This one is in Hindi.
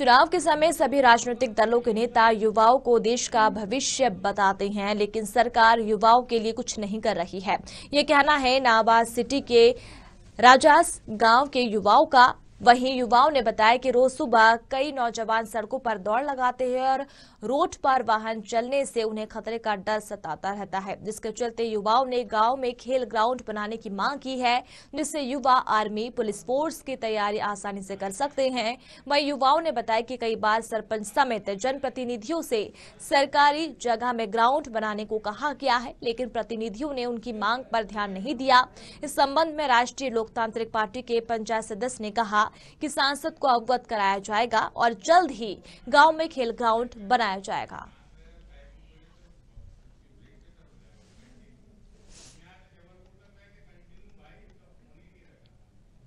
चुनाव के समय सभी राजनीतिक दलों के नेता युवाओं को देश का भविष्य बताते हैं लेकिन सरकार युवाओं के लिए कुछ नहीं कर रही है ये कहना है नाबाद सिटी के राजास गांव के युवाओं का वहीं युवाओं ने बताया कि रोज सुबह कई नौजवान सड़कों पर दौड़ लगाते हैं और रोड पर वाहन चलने से उन्हें खतरे का डर सताता रहता है जिसके चलते युवाओं ने गांव में खेल ग्राउंड बनाने की मांग की है जिससे युवा आर्मी पुलिस फोर्स की तैयारी आसानी से कर सकते हैं वही युवाओं ने बताया कि कई बार सरपंच समेत जनप्रतिनिधियों से सरकारी जगह में ग्राउंड बनाने को कहा गया है लेकिन प्रतिनिधियों ने उनकी मांग पर ध्यान नहीं दिया इस संबंध में राष्ट्रीय लोकतांत्रिक पार्टी के पंचायत सदस्य ने कहा कि सांसद को अवगत कराया जाएगा और जल्द ही गांव में खेल ग्राउंड बनाया जाएगा